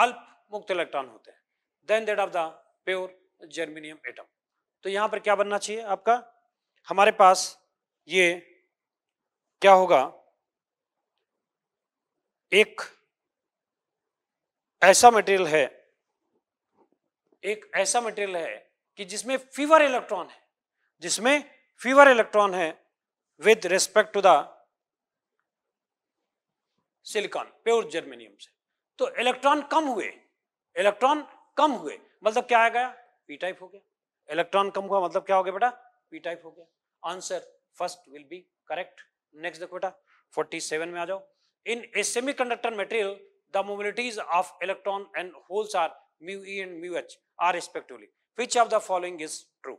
अल्प मुक्त इलेक्ट्रॉन होते हैं then that of the pure germanium atom तो यहां पर क्या बनना चाहिए आपका हमारे पास ये क्या होगा एक ऐसा मटेरियल है एक ऐसा मटेरियल है कि जिसमें फीवर इलेक्ट्रॉन है जिसमें फीवर इलेक्ट्रॉन है with respect to the silicon pure germanium से तो इलेक्ट्रॉन कम हुए इलेक्ट्रॉन कम हुए मतलब क्या आ गया पी टाइप हो गया इलेक्ट्रॉन कम हुआ मतलब क्या हो गया बेटा पी टाइप हो गया answer first will be correct next देखो बेटा 47 में आ जाओ in a conductor material the mobilities of electron and holes are mu e and mu h are respectively which of the following is true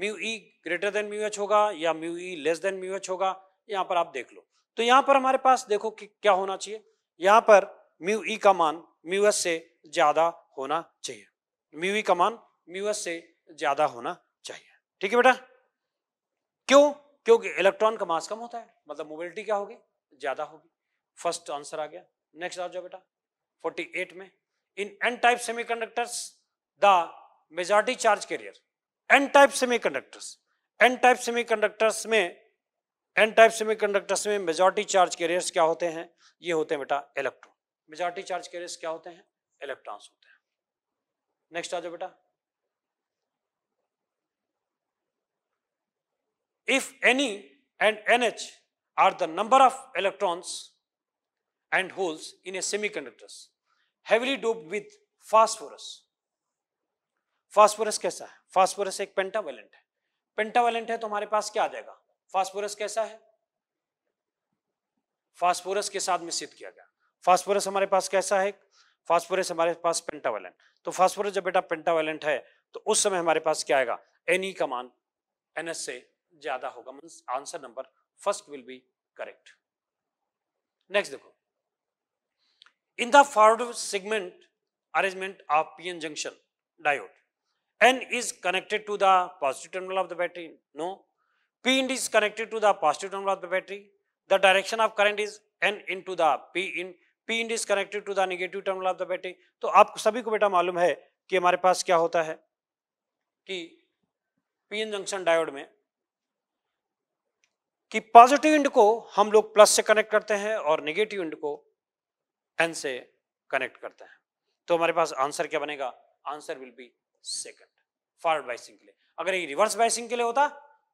mu E greater than mu H होगा या mu E less than mu H होगा यहाँ पर आप देख लो तो यहाँ पर हमारे पास देखो कि क्या होना चाहिए यहाँ पर म्यू ई का मान म्यू एस से ज्यादा होना चाहिए म्यू ई का मान म्यू एस से ज्यादा होना चाहिए ठीक है बेटा क्यों क्योंकि इलेक्ट्रॉन का मास कम होता है मतलब मोबिलिटी क्या होगी ज्यादा होगी फर्स्ट आंसर आ गया नेक्स्ट आ जाओ बेटा 48 में in n type semiconductors the majority charge carrier n type semiconductors n type semiconductors में एन टाइप सेमीकंडक्टर्स में मेजोरिटी चार्ज कैरियर्स क्या होते हैं ये होते हैं बेटा इलेक्ट्रॉन मेजोरिटी चार्ज कैरियर्स क्या होते हैं इलेक्ट्रॉन्स होते हैं नेक्स्ट आ जाओ बेटा if any and n h r the number of electrons and holes in a semiconductors heavily doped with phosphorus phosphorus कैसा है फास्फोरस एक पेंटावेलेंट है पेंटावेलेंट है तो हमारे पास क्या आ जाएगा फास्फोरस कैसा है फास्फोरस के साथ मिश्रित किया गया फास्फोरस हमारे पास कैसा है फास्फोरस हमारे पास पेंटावेलेंट तो फास्फोरस जब बेटा पेंटावेलेंट है तो उस समय हमारे पास क्या आएगा एन ई e का मान एन एस से ज्यादा होगा means answer number first will be correct next देखो in the forward segment arrangement of PN junction diode N is connected to the positive terminal of the battery. No. P in is connected to the positive terminal of the battery. The direction of current is N into the P in. P in is connected to the negative terminal of the battery. तो आप सभी को बेटा मालूम है कि हमारे पास क्या होता है कि पीएन junction diode mein कि पॉजिटिव इंड को हम लोग प्लस से कनेक्ट करते हैं और नेगेटिव इंड को एन से कनेक्ट करते हैं तो हमारे पास आंसर क्या बनेगा answer will be second forward biasing के लिए अगर ये रिवर्स बाइसिंग के लिए होता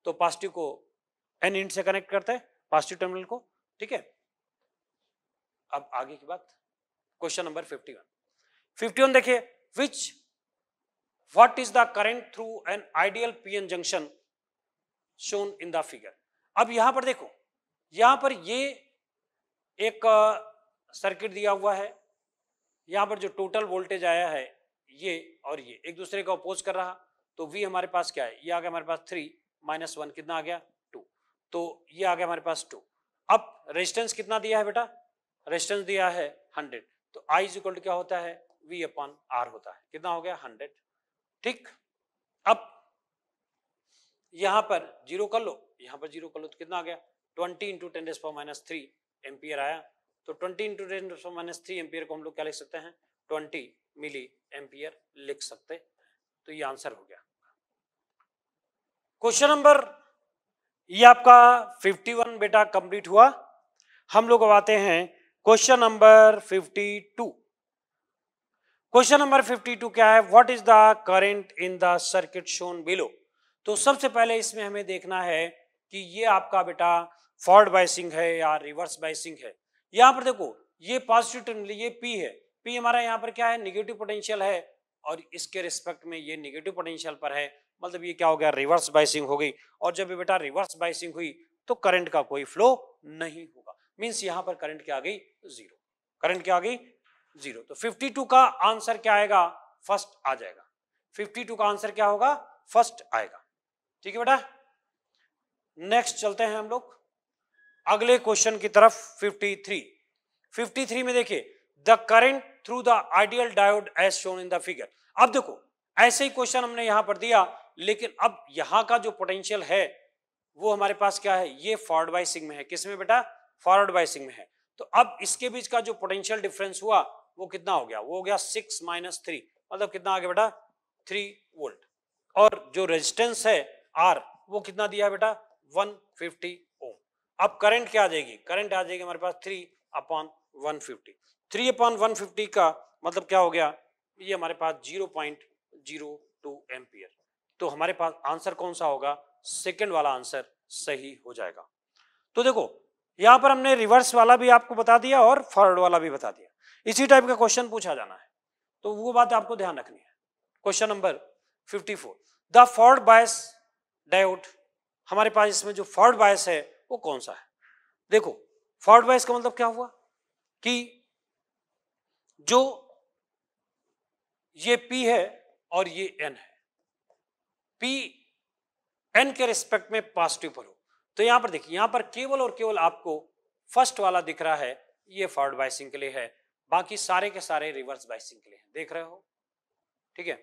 तो पॉजिटिव को एन इंट से कनेक्ट करते हैं पॉजिटिव टर्मिनल को ठीक है अब आगे की बात question number fifty one fifty one देखिए which what is the current through an ideal PN junction shown in the figure अब यहां पर देखो यहां पर ये एक सर्किट दिया हुआ है यहां पर जो टोटल वोल्टेज आया है ये और ये एक दूसरे का अपोज कर रहा तो v हमारे पास क्या है ये आ गया हमारे पास थ्री माइनस वन कितना आ गया टू तो ये आ गया हमारे पास टू अब रेजिस्टेंस कितना दिया है बेटा रेजिस्टेंस दिया है हंड्रेड तो आई इज इक्वल टू क्या होता है वी अपॉन आर होता है कितना हो गया हंड्रेड ठीक अब यहां पर जीरो कर लो यहां पर जीरो कर लो तो कितना आ गया ट्वेंटी इंटू टेन डेस माइनस थ्री एम्पियर आया तो ट्वेंटी इंटू टेन डेस माइनस थ्री एम्पियर को हम लोग क्या लिख सकते हैं ट्वेंटी मिली एम्पियर लिख सकते तो ये आंसर हो गया क्वेश्चन नंबर ये आपका 51 बेटा कंप्लीट हुआ हम लोग अब आते हैं क्वेश्चन नंबर 52 क्वेश्चन नंबर 52 क्या है what is the current in the circuit shown below तो सबसे पहले इसमें हमें देखना है कि ये आपका बेटा फॉर्ड बाइसिंग है या रिवर्स बाइसिंग है यहां पर देखो ये पॉजिटिव टर्मिनल ये पी है पी हमारा यहाँ पर क्या है निगेटिव पोटेंशियल है और इसके रिस्पेक्ट में ये निगेटिव पोटेंशियल पर है मतलब ये क्या हो गया रिवर्स बाइसिंग हो गई और जब ये बेटा रिवर्स बाइसिंग हुई तो करंट का कोई फ्लो नहीं होगा मीन्स यहां पर करंट क्या आ गई जीरो करंट क्या आ गई जीरो तो 52 का आंसर क्या आएगा फर्स्ट आ जाएगा 52 का आंसर क्या होगा फर्स्ट आएगा ठीक है बेटा नेक्स्ट चलते हैं हम लोग अगले क्वेश्चन की तरफ 53 53 में देखिए the current through the ideal diode as shown in the figure अब देखो ऐसे ही क्वेश्चन हमने यहां पर दिया लेकिन अब यहाँ का जो पोटेंशियल है वो हमारे पास क्या है ये फॉरवर्ड बाइसिंग में है किस में बेटा फॉरवर्ड बाइसिंग में है तो अब इसके बीच का जो पोटेंशियल डिफरेंस हुआ वो कितना हो गया वो हो गया सिक्स माइनस थ्री मतलब कितना आ गया बेटा थ्री वोल्ट और जो रेजिस्टेंस है आर वो कितना दिया बेटा वन फिफ्टी ओम अब करंट क्या आ जाएगी करंट आ जाएगी हमारे पास three upon one fifty three upon one fifty का मतलब क्या हो गया ये हमारे पास zero point zero two ampere तो हमारे पास आंसर कौन सा होगा सेकेंड वाला आंसर सही हो जाएगा तो देखो यहां पर हमने रिवर्स वाला भी आपको बता दिया और फॉरवर्ड वाला भी बता दिया इसी टाइप का क्वेश्चन पूछा जाना है तो वो बात आपको ध्यान रखनी है question number 54 the forward bias diode हमारे पास इसमें जो फॉर्ड बायस है वो कौन सा है देखो फॉर्ड बायस का मतलब क्या हुआ कि जो ये पी है और ये एन है पी एन के रिस्पेक्ट में पॉजिटिव पर हो तो यहां पर देखिए यहां पर केवल और केवल आपको फर्स्ट वाला दिख रहा है ये फॉर्ड बाइसिंग के लिए है बाकी सारे के सारे रिवर्स बाइसिंग के लिए है देख रहे हो ठीक है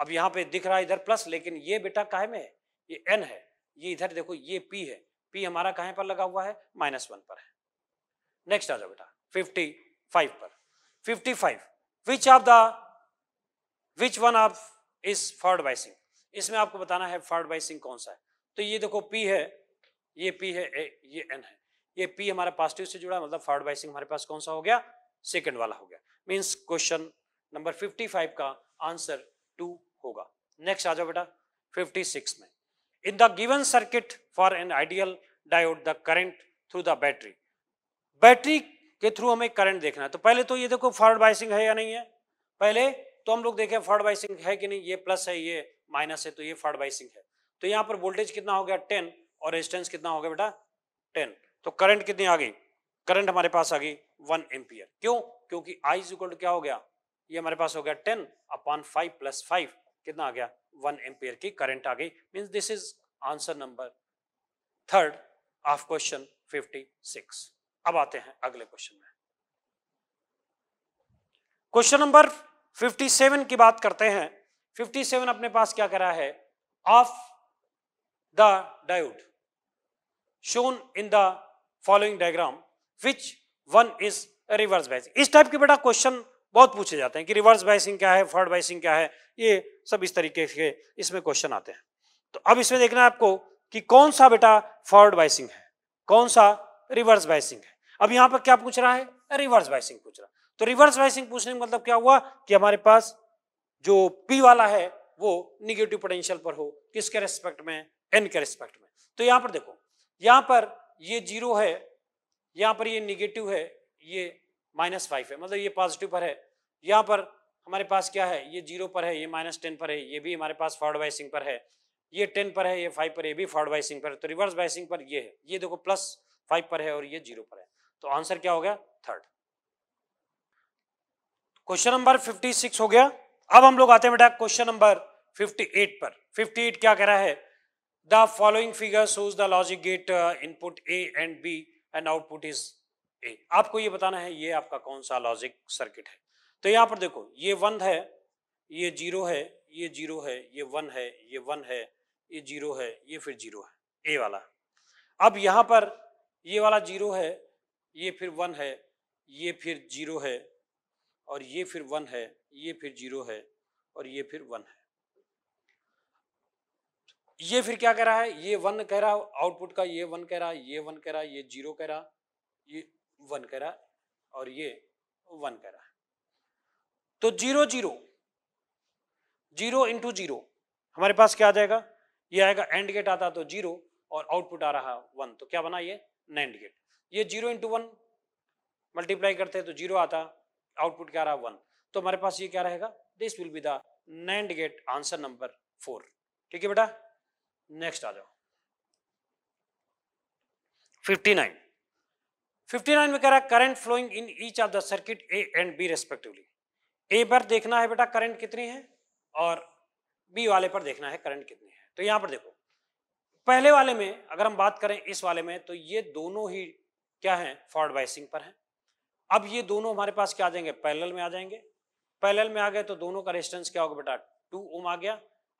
अब यहां पे दिख रहा है इधर प्लस लेकिन ये बेटा काहे में है ये एन है ये इधर देखो ये पी है पी हमारा कहा पर लगा हुआ है माइनस वन पर है नेक्स्ट आ जाओ बेटा फिफ्टी फाइव पर fifty five which of the which one of is forward biasing इसमें आपको बताना है फॉर्ड बाई सिंह कौन सा है तो ये देखो पी है ये पी है ए, ये एन है ये पी हमारा पॉजिटिव से जुड़ा मतलब फॉर्ड बाई सिंह हमारे पास कौन सा हो गया सेकेंड वाला हो गया मीन्स क्वेश्चन नंबर 55 का आंसर टू होगा नेक्स्ट आ जाओ बेटा 56 में in the given circuit for an ideal diode the current through the battery battery के थ्रू हमें करंट देखना है तो पहले तो ये देखो फॉर्ड बाइसिंग है या नहीं है पहले तो हम लोग देखें फॉर्ड बाइसिंग है कि नहीं ये प्लस है ये माइनस है तो ये फर्ड बाइसिंग है तो यहाँ पर वोल्टेज कितना हो गया टेन और रेजिस्टेंस कितना हो गया बेटा टेन तो करंट कितनी आ गई करंट हमारे पास आ गई वन एम्पियर क्यों क्योंकि आई इज इक्वल टू क्या हो गया ये हमारे पास हो गया ten upon five plus five कितना आ गया वन एम्पियर की करंट आ गई means this is answer number third of question fifty six अब आते हैं अगले क्वेश्चन में क्वेश्चन नंबर फिफ्टी सेवन की बात करते हैं 57 अपने पास क्या करा है of the diode shown in the following diagram which one is reverse biasing इस टाइप के बेटा क्वेश्चन बहुत पूछे जाते हैं कि रिवर्स बाइसिंग क्या है फॉर्ड बाइसिंग क्या है ये सब इस तरीके के इसमें क्वेश्चन आते हैं तो अब इसमें देखना है आपको कि कौन सा बेटा फॉर्ड बाइसिंग है कौन सा रिवर्स बाइसिंग है अब यहां पर क्या पूछ रहा है रिवर्स बाइसिंग पूछ रहा है तो रिवर्स बाइसिंग पूछने का मतलब क्या हुआ कि हमारे पास जो P वाला है वो निगेटिव पोटेंशियल पर हो किसके रेस्पेक्ट में एन के रेस्पेक्ट में तो यहां पर देखो यहां पर ये जीरो है यहां पर ये निगेटिव है ये माइनस फाइव है मतलब ये पॉजिटिव पर है यहां पर हमारे पास क्या है ये जीरो पर है ये माइनस टेन पर है ये भी हमारे पास फॉर्ड वाइसिंग पर है ये टेन पर है ये फाइव पर ये भी फॉर्ड वाइसिंग पर है तो रिवर्स वाइसिंग पर ये है ये देखो प्लस फाइव पर है और ये जीरो पर है तो आंसर क्या हो गया third question number fifty six हो गया अब हम लोग आते हैं बेटा क्वेश्चन नंबर 58 पर 58 क्या कह रहा है the following figure shows the logic gate input A and B and output is A आपको ये बताना है ये आपका कौन सा लॉजिक सर्किट है तो यहाँ पर देखो ये वन है ये जीरो है ये जीरो है ये वन है ये वन है ये जीरो है ये फिर जीरो है ए वाला अब यहाँ पर ये वाला जीरो है ये फिर वन है ये फिर जीरो है और ये फिर वन है ये फिर जीरो है और ये फिर वन है ये फिर क्या कह रहा है ये वन कह रहा आउटपुट का ये वन कह रहा ये वन कह रहा ये जीरो कह रहा ये वन कह रहा और ये वन कह रहा तो zero zero zero into zero हमारे पास क्या आ जाएगा ये आएगा एंड गेट आता तो जीरो और आउटपुट आ रहा वन तो क्या बना ये नैंड गेट ये जीरो इंटू वन मल्टीप्लाई करते तो जीरो आता आउटपुट क्या आ रहा वन तो हमारे पास ये क्या रहेगा this will be the NAND gate answer number four ठीक है बेटा नेक्स्ट आ जाओ फिफ्टी नाइन फिफ्टी नाइन में कह रहा है current flowing in each of the circuit A and B respectively A पर देखना है बेटा करंट कितनी है और बी वाले पर देखना है करंट कितनी है तो यहां पर देखो पहले वाले में अगर हम बात करें इस वाले में तो ये दोनों ही क्या है फॉर्ड बाइसिंग पर है अब ये दोनों हमारे पास क्या आ जाएंगे पैरेलल में आ जाएंगे पैरेलल में आ गए तो दोनों का रेजिस्टेंस क्या होगा बेटा टू ओम आ गया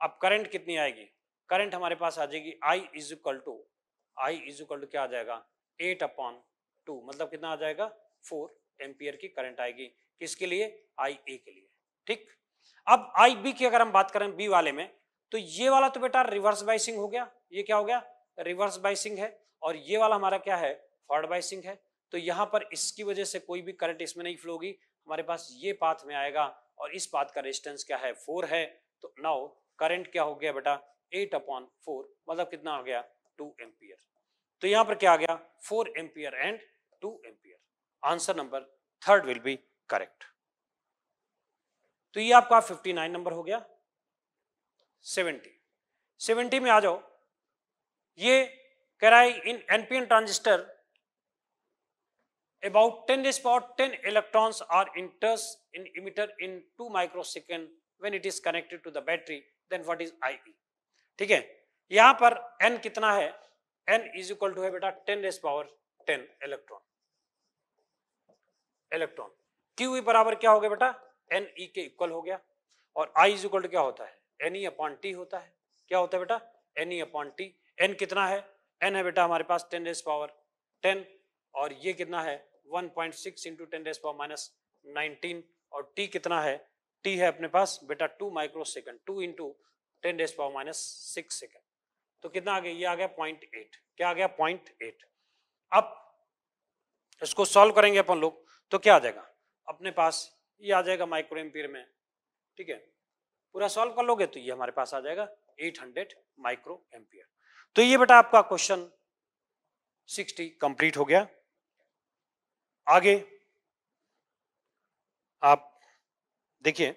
अब करंट कितनी आएगी करंट हमारे पास आ जाएगी I is equal to I is equal to क्या आ जाएगा एट अपॉन टू मतलब कितना आ जाएगा फोर एम्पियर की करंट आएगी किसके लिए आई ए के लिए ठीक अब आई बी की अगर हम बात करें बी वाले में तो ये वाला तो बेटा रिवर्स बाइसिंग हो गया ये क्या हो गया रिवर्स बाइसिंग है और ये वाला हमारा क्या है फॉर्ड बाइसिंग है तो यहां पर इसकी वजह से कोई भी करंट इसमें नहीं फ्लो होगी हमारे पास ये पाथ में आएगा और इस पाथ का रेजिस्टेंस क्या है फोर है तो नाउ करंट क्या हो गया बेटा एट अपॉन फोर मतलब कितना हो गया टू एम्पियर तो यहां पर क्या आ गया four ampere and two ampere answer number third will be correct तो ये आपका 59 नंबर हो गया 70 70 में आ जाओ ये कह रहा है in NPN transistor about 10 raised power 10 electrons are enters in emitter in 2 microsecond when it is connected to the battery then what is IE ठीक है यहां पर n कितना है n इज इक्वल टू है बेटा 10 raise power 10 electron electron Q बराबर क्या हो गया बेटा एन ई e के इक्वल हो गया और आई इज इक्वल टू क्या होता है एन ई अपॉन टी होता है क्या होता है बेटा n e upon t n कितना है एन है बेटा हमारे पास टेन रेस पावर टेन और ये कितना है one point six into ten raise power minus nineteen और टी कितना है टी है अपने पास बेटा two microsecond two into ten raise power minus six second तो कितना आ गया ये आ गया पॉइंट एट क्या आ गया पॉइंट एट अब इसको सॉल्व करेंगे अपन लोग तो क्या आ जाएगा अपने पास ये आ जाएगा माइक्रो एम्पियर में ठीक है पूरा सॉल्व कर लोगे तो ये हमारे पास आ जाएगा 800 माइक्रो एम्पियर तो ये बेटा आपका क्वेश्चन 60 कंप्लीट हो गया आगे आप देखिए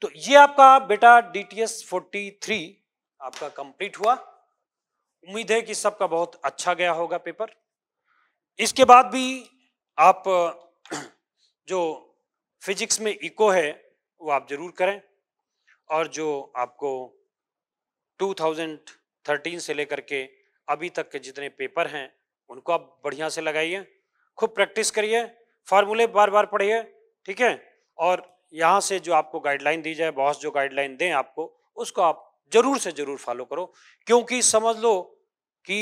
तो ये आपका बेटा डीटीएस 43 आपका कंप्लीट हुआ उम्मीद है कि सबका बहुत अच्छा गया होगा पेपर इसके बाद भी आप जो फिजिक्स में इको है वो आप जरूर करें और जो आपको 2013 से लेकर के अभी तक के जितने पेपर हैं उनको आप बढ़िया से लगाइए खूब प्रैक्टिस करिए फार्मूले बार बार पढ़िए ठीक है और यहाँ से जो आपको गाइडलाइन दी जाए बॉस जो गाइडलाइन दें आपको उसको आप जरूर से जरूर फॉलो करो क्योंकि समझ लो कि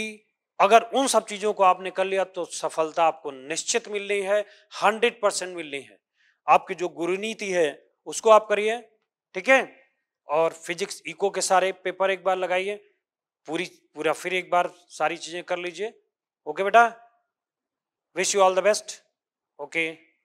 अगर उन सब चीज़ों को आपने कर लिया तो सफलता आपको निश्चित मिलनी है हंड्रेड परसेंट मिलनी है आपकी जो गुरु नीति है उसको आप करिए ठीक है और फिजिक्स इको के सारे पेपर एक बार लगाइए पूरी पूरा फिर एक बार सारी चीज़ें कर लीजिए ओके बेटा wish you all the best okay